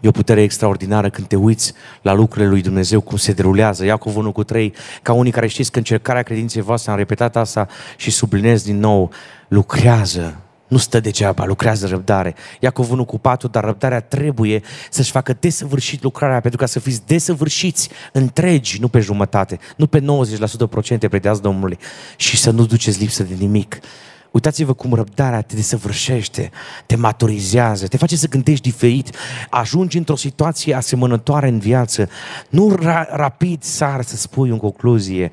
E o putere extraordinară când te uiți la lucrurile lui Dumnezeu, cum se derulează. Iacov 1 cu 3, ca unii care știți că încercarea credinței voastre, am repetat asta și sublinez din nou, lucrează nu stă degeaba, lucrează răbdare. Iacov 1 cu 4, dar răbdarea trebuie să-și facă desăvârșit lucrarea, pentru ca să fiți desăvârșiți întregi, nu pe jumătate, nu pe 90% procente, predeați Domnului, și să nu duceți lipsă de nimic. Uitați-vă cum răbdarea te desăvârșește, te maturizează, te face să gândești diferit, ajungi într-o situație asemănătoare în viață. Nu ra- rapid sar să spui o concluzie,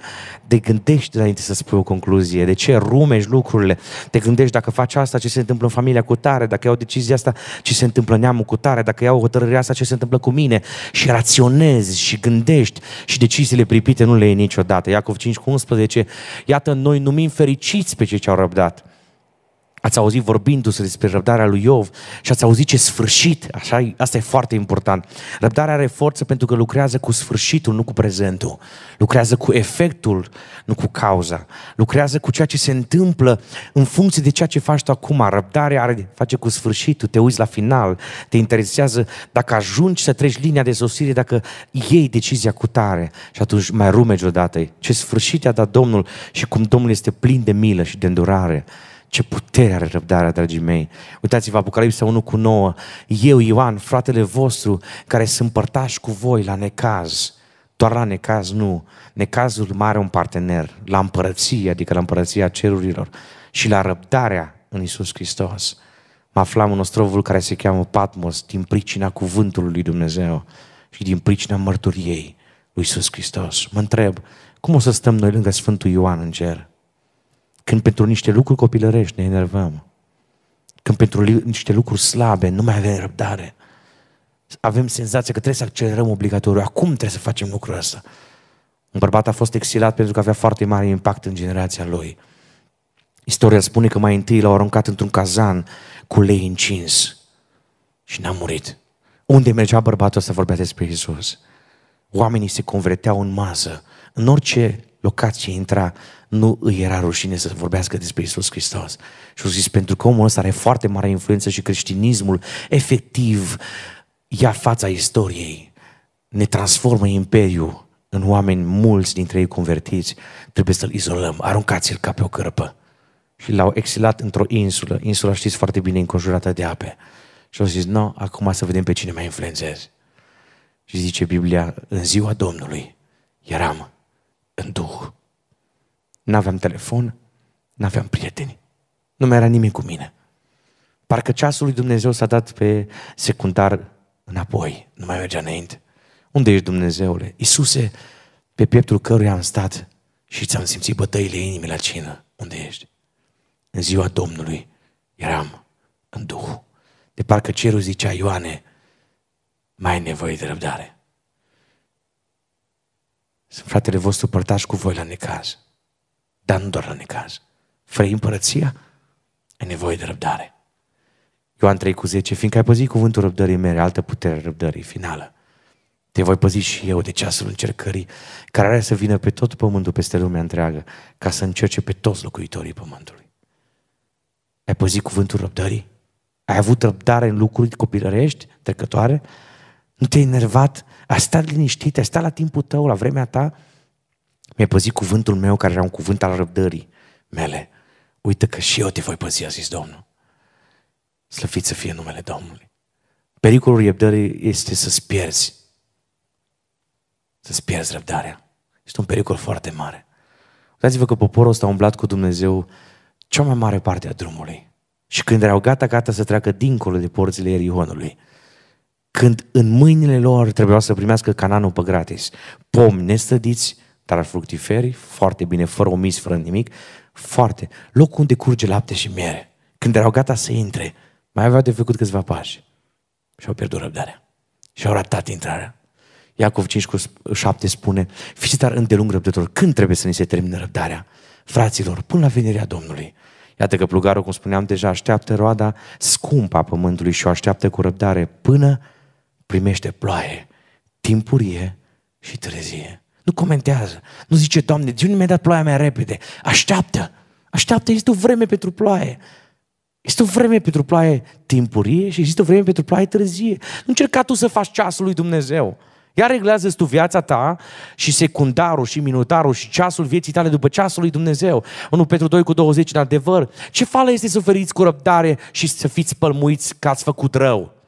te gândești înainte să spui o concluzie, de ce rumești lucrurile, te gândești dacă faci asta, ce se întâmplă în familia cu tare, dacă iau decizia asta, ce se întâmplă în neamul cu tare, dacă iau hotărârea asta, ce se întâmplă cu mine și raționezi și gândești și deciziile pripite nu le iei niciodată. Iacov 5 cu 11, iată, noi numim fericiți pe cei ce au răbdat Ați auzit vorbindu-se despre răbdarea lui Iov și ați auzit ce sfârșit, așa, asta e foarte important. Răbdarea are forță pentru că lucrează cu sfârșitul, nu cu prezentul. Lucrează cu efectul, nu cu cauza. Lucrează cu ceea ce se întâmplă în funcție de ceea ce faci tu acum. Răbdarea are face cu sfârșitul, te uiți la final, te interesează dacă ajungi să treci linia de sosire, dacă iei decizia cu tare și atunci mai rumegi odată. Ce sfârșit a dat Domnul și cum Domnul este plin de milă și de îndurare. Ce putere are răbdarea, dragii mei! Uitați-vă, Apocalipsa 1 cu 9. Eu, Ioan, fratele vostru, care sunt părtași cu voi la necaz, doar la necaz nu, necazul mare un partener, la împărăție, adică la împărăția cerurilor și la răbdarea în Isus Hristos. Mă aflam în ostrovul care se cheamă Patmos din pricina cuvântului lui Dumnezeu și din pricina mărturiei lui Isus Hristos. Mă întreb, cum o să stăm noi lângă Sfântul Ioan în cer? Când pentru niște lucruri copilărești ne enervăm. Când pentru niște lucruri slabe nu mai avem răbdare. Avem senzația că trebuie să accelerăm obligatoriu. Acum trebuie să facem lucrul ăsta. Un bărbat a fost exilat pentru că avea foarte mare impact în generația lui. Istoria spune că mai întâi l-au aruncat într-un cazan cu lei încins și n-a murit. Unde mergea bărbatul să vorbea despre Isus? Oamenii se converteau în masă. În orice locație intra, nu îi era rușine să vorbească despre Isus Hristos. Și au zis, pentru că omul ăsta are foarte mare influență și creștinismul efectiv ia fața istoriei, ne transformă imperiul în oameni mulți dintre ei convertiți, trebuie să-l izolăm, aruncați-l ca pe o cărpă. Și l-au exilat într-o insulă, insula știți foarte bine înconjurată de ape. Și au zis, nu, no, acum să vedem pe cine mai influențez. Și zice Biblia, în ziua Domnului eram în Duh. N-aveam telefon, n-aveam prieteni, nu mai era nimeni cu mine. Parcă ceasul lui Dumnezeu s-a dat pe secundar înapoi, nu mai mergea înainte. Unde ești Dumnezeule? Iisuse, pe pieptul căruia am stat și ți-am simțit bătăile inimii la cină. Unde ești? În ziua Domnului eram în Duh. De parcă cerul zicea, Ioane, mai ai nevoie de răbdare. Sunt fratele vostru părtași cu voi la necaz. Dar nu doar la necaz. Fără împărăția? Ai nevoie de răbdare. Ioan 3 cu 10, fiindcă ai păzit cuvântul răbdării mele, altă putere răbdării finală. Te voi păzi și eu de ceasul încercării, care are să vină pe tot pământul, peste lumea întreagă, ca să încerce pe toți locuitorii pământului. Ai păzit cuvântul răbdării? Ai avut răbdare în lucruri copilărești, trecătoare? Nu te-ai enervat? Ai stat liniștit? Ai stat la timpul tău, la vremea ta? Mi-ai păzit cuvântul meu care era un cuvânt al răbdării mele. Uite că și eu te voi păzi, a zis Domnul. Slăvit să fie numele Domnului. Pericolul răbdării este să-ți pierzi. Să-ți pierzi răbdarea. Este un pericol foarte mare. Uitați-vă că poporul ăsta a umblat cu Dumnezeu cea mai mare parte a drumului. Și când erau gata, gata să treacă dincolo de porțile Erihonului, când în mâinile lor trebuia să primească cananul pe gratis, pomi nestădiți, dar fructiferi, foarte bine, fără omis, fără nimic, foarte. Locul unde curge lapte și miere. Când erau gata să intre, mai aveau de făcut câțiva pași. Și au pierdut răbdarea. Și au ratat intrarea. Iacov 5 cu 7 spune, fiți dar îndelung răbdător, când trebuie să ni se termine răbdarea? Fraților, până la venirea Domnului. Iată că plugarul, cum spuneam deja, așteaptă roada scumpă a pământului și o așteaptă cu răbdare până primește ploaie, timpurie și târzie. Nu comentează. Nu zice, Doamne, mi-ai dat ploaia mea repede. Așteaptă. Așteaptă, este o vreme pentru ploaie. Este o vreme pentru ploaie timpurie și există o vreme pentru ploaie târzie. Nu încerca tu să faci ceasul lui Dumnezeu. Ea reglează tu viața ta și secundarul și minutarul și ceasul vieții tale după ceasul lui Dumnezeu. 1 pentru 2 cu 20 în adevăr. Ce fală este să feriți cu răbdare și să fiți pălmuiți că ați făcut rău?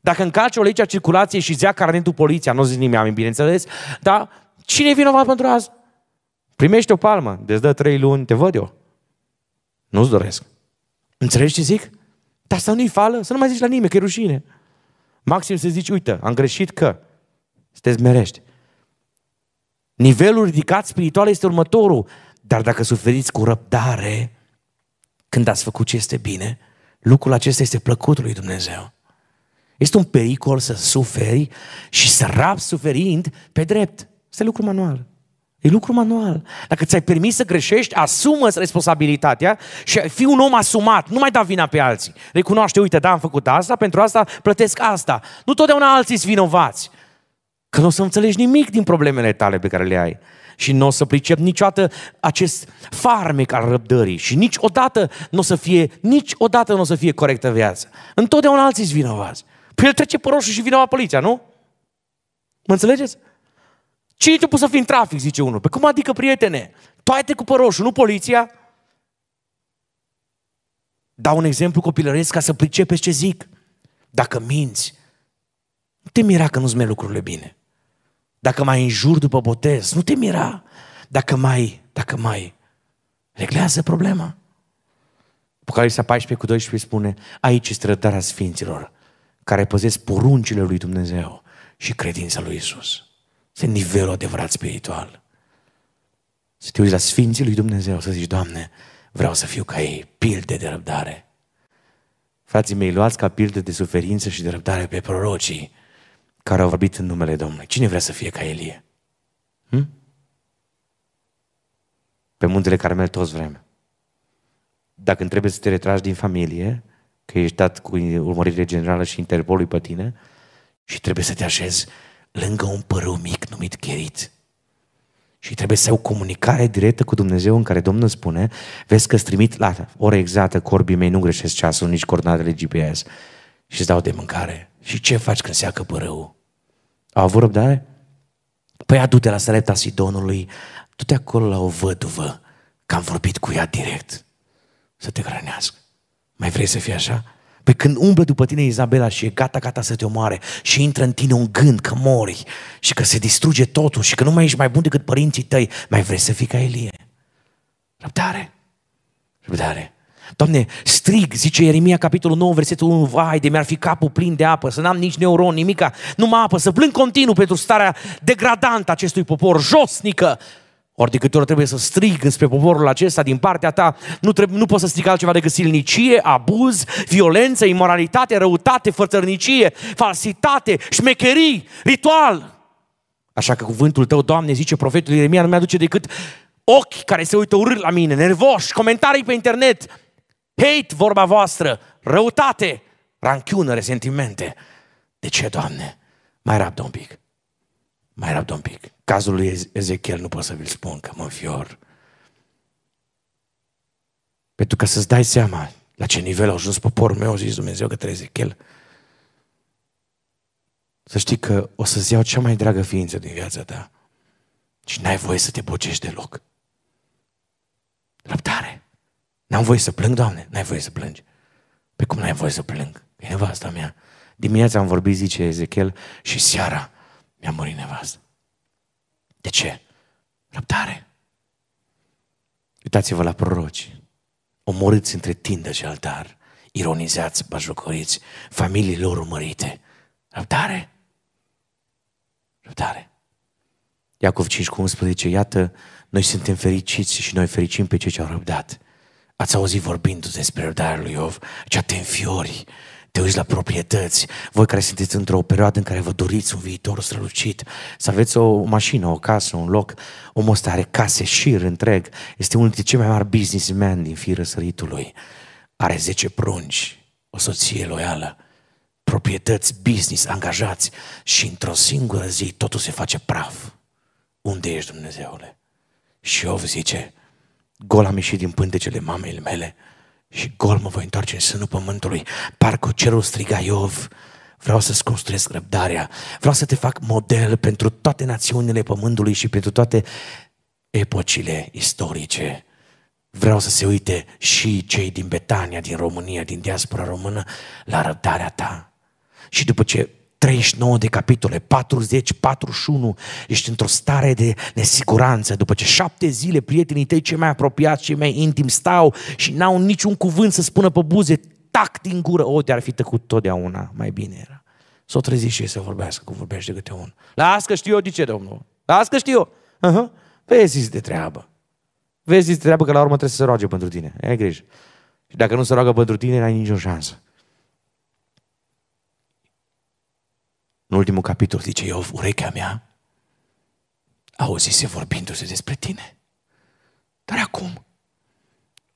Dacă încalci o lege a circulației și zia carnetul poliția, nu zic am bineînțeles, dar cine e vinovat pentru asta? Primești o palmă, deci dă trei luni, te văd eu. Nu-ți doresc. Înțelegi ce zic? Dar asta nu-i fală, să nu mai zici la nimeni, că e rușine. Maxim să zici, uite, am greșit că să te Nivelul ridicat spiritual este următorul. Dar dacă suferiți cu răbdare, când ați făcut ce este bine, lucrul acesta este plăcut lui Dumnezeu. Este un pericol să suferi și să rap suferind pe drept. Este lucru manual. E lucru manual. Dacă ți-ai permis să greșești, asumă responsabilitatea și fii un om asumat. Nu mai da vina pe alții. Recunoaște, uite, da, am făcut asta, pentru asta plătesc asta. Nu totdeauna alții sunt vinovați. Că nu o să înțelegi nimic din problemele tale pe care le ai. Și nu o să pricep niciodată acest farmec al răbdării. Și niciodată nu o să fie, niciodată nu o să fie corectă viața. Întotdeauna alții sunt vinovați. Păi el trece pe roșu și vine la poliția, nu? Mă înțelegeți? Cine te pus să fii în trafic, zice unul. Pe păi cum adică, prietene? Tu ai trecut pe roșu, nu poliția? Dau un exemplu copilăresc ca să pricepeți ce zic. Dacă minți, nu te mira că nu-ți merg lucrurile bine. Dacă mai înjur după botez, nu te mira dacă mai, dacă mai reglează problema. Apocalipsa 14 cu 12 spune, aici este rădarea sfinților care păzesc poruncile lui Dumnezeu și credința lui Isus. Este nivelul adevărat spiritual. Să te uiți la Sfinții lui Dumnezeu, să zici, Doamne, vreau să fiu ca ei, pilde de răbdare. Frații mei, luați ca pilde de suferință și de răbdare pe prorocii care au vorbit în numele Domnului. Cine vrea să fie ca Elie? Hm? Pe muntele Carmel toți vrem. Dacă trebuie să te retragi din familie, că ești dat cu urmărire generală și Interpolului pe tine și trebuie să te așezi lângă un părâu mic numit Cherit. Și trebuie să ai o comunicare directă cu Dumnezeu în care Domnul spune, vezi că trimit la ora exactă, corbii mei nu greșesc ceasul, nici coordonatele GPS și îți dau de mâncare. Și ce faci când seacă părâul? Au avut răbdare? Păi adu-te la sărepta Sidonului, du-te acolo la o văduvă, că am vorbit cu ea direct, să te hrănească. Mai vrei să fii așa? Pe păi când umblă după tine Izabela și e gata, gata să te omoare și intră în tine un gând că mori și că se distruge totul și că nu mai ești mai bun decât părinții tăi, mai vrei să fii ca Elie. Răbdare! Răbdare! Doamne, strig, zice Ieremia capitolul 9, versetul 1, vai de mi-ar fi capul plin de apă, să n-am nici neuron, nimica, nu apă, să plâng continuu pentru starea degradantă acestui popor, josnică, ori de câte ori trebuie să strig spre poporul acesta din partea ta, nu, trebuie, nu poți să strig altceva decât silnicie, abuz, violență, imoralitate, răutate, fărțărnicie, falsitate, șmecherii, ritual. Așa că cuvântul tău, Doamne, zice profetul Ieremia, nu mi-aduce decât ochi care se uită urât la mine, nervoși, comentarii pe internet, hate vorba voastră, răutate, ranchiună, resentimente. De ce, Doamne? Mai rabdă un pic. Mai rapid un pic. Cazul lui Ezechiel nu pot să vi-l spun, că mă fior Pentru că să-ți dai seama la ce nivel a ajuns poporul meu, zis Dumnezeu către Ezechiel, să știi că o să-ți iau cea mai dragă ființă din viața ta și n-ai voie să te bocești deloc. Răbdare. N-am voie să plâng, Doamne? N-ai voie să plângi. Pe cum n-ai voie să plâng? E nevasta mea. Dimineața am vorbit, zice Ezechiel, și seara mi-a murit nevastă. De ce? Răbdare. Uitați-vă la proroci. Omorâți între tindă și altar. Ironizați, bajocoriți, familii lor urmărite. Răbdare. Răbdare. Iacov 5 cu 11, iată, noi suntem fericiți și noi fericim pe cei ce au răbdat. Ați auzit vorbindu despre răbdarea lui Iov, cea te înfiori te uiți la proprietăți, voi care sunteți într-o perioadă în care vă doriți un viitor strălucit, să aveți o mașină, o casă, un loc, omul ăsta are case, șir întreg, este unul dintre cei mai mari businessmen din firă săritului, are 10 prunci, o soție loială, proprietăți, business, angajați și într-o singură zi totul se face praf. Unde ești Dumnezeule? Și Iov zice, gol am ieșit din pântecele mamei mele, și gol mă voi întoarce în sânul pământului. Parcă cerul striga Iov, vreau să-ți construiesc răbdarea, vreau să te fac model pentru toate națiunile pământului și pentru toate epocile istorice. Vreau să se uite și cei din Betania, din România, din diaspora română, la răbdarea ta. Și după ce 39 de capitole, 40, 41, ești într-o stare de nesiguranță, după ce șapte zile prietenii tăi cei mai apropiați, cei mai intim stau și n-au niciun cuvânt să spună pe buze, tac din gură, o, oh, te-ar fi tăcut totdeauna, mai bine era. S-o trezi și să vorbească, cum vorbește de câte un. Las că știu eu, de ce, domnul? Las că știu eu. Uh-huh. Vezi de treabă. Vezi de treabă că la urmă trebuie să se roage pentru tine. Ai grijă. Și dacă nu se roagă pentru tine, n-ai nicio șansă. În ultimul capitol zice Iov, urechea mea auzise vorbindu-se despre tine. Dar acum,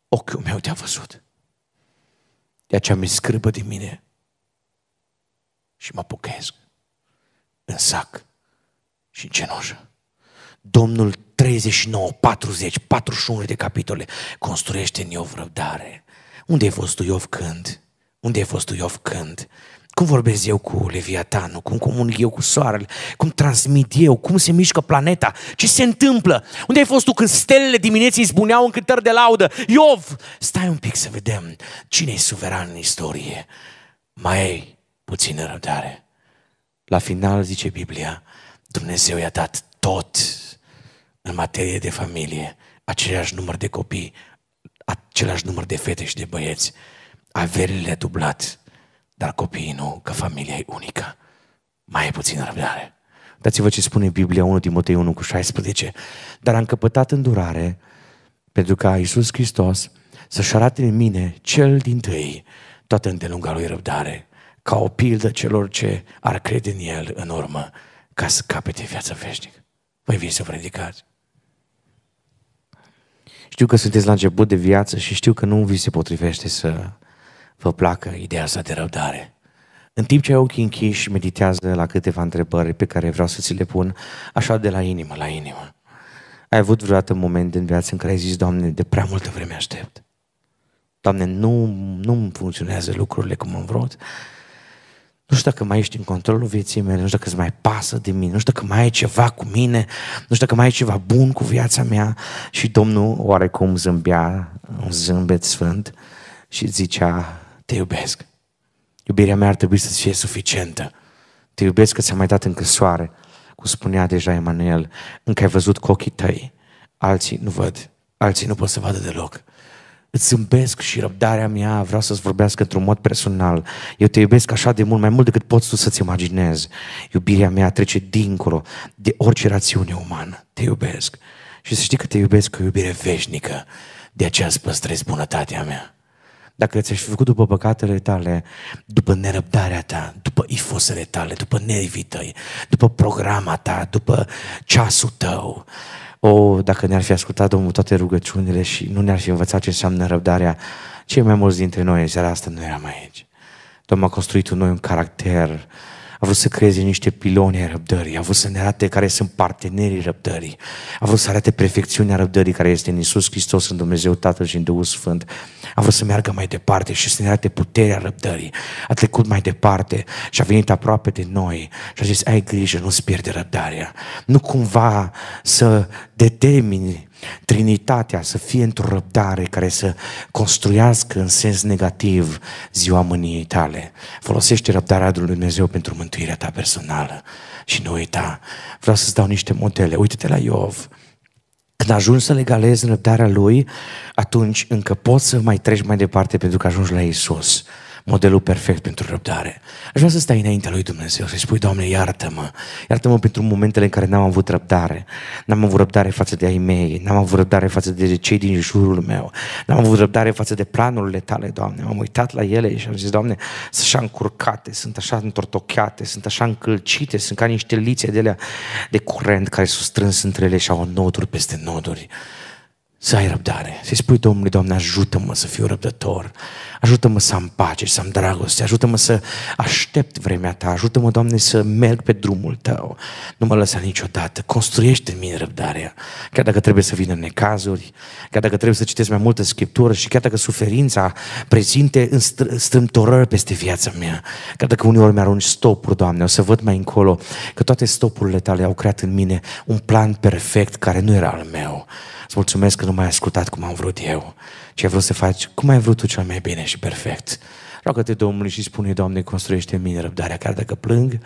ochiul meu te-a văzut. De aceea mi scrâbă de mine și mă pucesc în sac și în cenoșă. Domnul 39, 40, 41 de capitole construiește în Iov răbdare. Unde ai fost tu Iov când? Unde ai fost tu Iov când? Cum vorbesc eu cu Leviatanul? Cum comunic eu cu Soarele? Cum transmit eu? Cum se mișcă planeta? Ce se întâmplă? Unde ai fost tu când stelele dimineții spuneau în cântări de laudă? Iov! Stai un pic să vedem cine e suveran în istorie. Mai ai puțină răbdare. La final, zice Biblia, Dumnezeu i-a dat tot în materie de familie, același număr de copii, același număr de fete și de băieți. Averile a dublat dar copiii nu, că familia e unică. Mai e puțină răbdare. Dați-vă ce spune Biblia 1 Timotei 1 cu 16. Dar am căpătat îndurare pentru ca Iisus Hristos să-și arate în mine cel din tâi toată îndelunga lui răbdare, ca o pildă celor ce ar crede în el în urmă, ca să capete viața veșnică. Vă vin să vă ridicați. Știu că sunteți la început de viață și știu că nu vi se potrivește să vă placă ideea asta de răbdare. În timp ce ai ochii închiși, meditează la câteva întrebări pe care vreau să ți le pun, așa de la inimă la inimă. Ai avut vreodată moment în viață în care ai zis, Doamne, de prea multă vreme aștept. Doamne, nu, nu funcționează lucrurile cum am vrut. Nu știu dacă mai ești în controlul vieții mele, nu știu dacă îți mai pasă de mine, nu știu dacă mai e ceva cu mine, nu știu dacă mai e ceva bun cu viața mea. Și Domnul oarecum zâmbea un zâmbet sfânt și zicea, te iubesc. Iubirea mea ar trebui să fie suficientă. Te iubesc că ți-am mai dat încă soare, cum spunea deja Emanuel, încă ai văzut cu ochii tăi, alții nu văd, alții nu pot să vadă deloc. Îți zâmbesc și răbdarea mea vreau să-ți vorbească într-un mod personal. Eu te iubesc așa de mult, mai mult decât poți tu să-ți imaginezi. Iubirea mea trece dincolo de orice rațiune umană. Te iubesc. Și să știi că te iubesc cu o iubire veșnică. De aceea îți păstrezi bunătatea mea dacă ți-aș fi făcut după păcatele tale, după nerăbdarea ta, după ifosele tale, după nervii tăi, după programa ta, după ceasul tău, o, oh, dacă ne-ar fi ascultat Domnul toate rugăciunile și nu ne-ar fi învățat ce înseamnă răbdarea, cei mai mulți dintre noi în seara asta nu eram aici. Domnul a construit în noi un caracter uh, a vrut să creeze niște piloni ai răbdării, a vrut să ne arate care sunt partenerii răbdării, a vrut să arate perfecțiunea răbdării care este în Isus Hristos, în Dumnezeu Tatăl și în Duhul Sfânt, a vrut să meargă mai departe și să ne arate puterea răbdării, a trecut mai departe și a venit aproape de noi și a zis, ai grijă, nu-ți pierde răbdarea, nu cumva să determini Trinitatea să fie într-o răbdare care să construiască în sens negativ ziua mâniei tale. Folosește răbdarea lui Dumnezeu pentru mântuirea ta personală și nu uita. Vreau să-ți dau niște modele. Uite-te la Iov. Când ajungi să legalezi răbdarea lui, atunci încă poți să mai treci mai departe pentru că ajungi la Isus modelul perfect pentru răbdare. Aș vrea să stai înaintea lui Dumnezeu, să-i spui, Doamne, iartă-mă, iartă-mă pentru momentele în care n-am avut răbdare, n-am avut răbdare față de ai mei, n-am avut răbdare față de cei din jurul meu, n-am avut răbdare față de planurile tale, Doamne, m-am uitat la ele și am zis, Doamne, sunt așa încurcate, sunt așa întortocheate, sunt așa încălcite, sunt ca niște lițe de, de curent care sunt strâns între ele și au noduri peste noduri să ai răbdare. Să-i spui Domnului, Doamne, ajută-mă să fiu răbdător, ajută-mă să am pace, să am dragoste, ajută-mă să aștept vremea Ta, ajută-mă, Doamne, să merg pe drumul Tău. Nu mă lăsa niciodată, construiește în mine răbdarea. Chiar dacă trebuie să vină necazuri, chiar dacă trebuie să citesc mai multă scriptură și chiar dacă suferința prezinte în str- strâmtorări peste viața mea, chiar dacă uneori mi-arunci stopuri, Doamne, o să văd mai încolo că toate stopurile Tale au creat în mine un plan perfect care nu era al meu. Îți mulțumesc că m-ai ascultat cum am vrut eu, ce ai vrut să faci cum ai vrut tu cel mai bine și perfect. Roagă-te Domnului și spune, Doamne, construiește în mine răbdarea, chiar dacă plâng,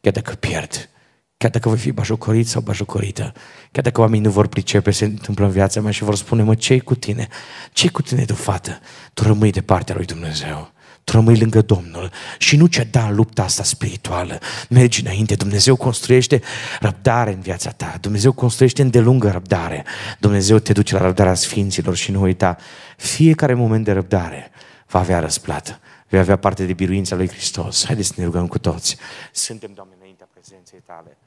chiar dacă pierd, chiar dacă voi fi bajocorit sau bajocorită, chiar dacă oamenii nu vor pricepe, se întâmplă în viața mea și vor spune, mă, ce cu tine? ce cu tine, tu fată? Tu rămâi de partea lui Dumnezeu rămâi lângă Domnul și nu ceda în lupta asta spirituală. Mergi înainte, Dumnezeu construiește răbdare în viața ta, Dumnezeu construiește îndelungă răbdare, Dumnezeu te duce la răbdarea sfinților și nu uita, fiecare moment de răbdare va avea răsplată, vei avea parte de biruința lui Hristos. Haideți să ne rugăm cu toți. Suntem, Doamne, înaintea prezenței tale.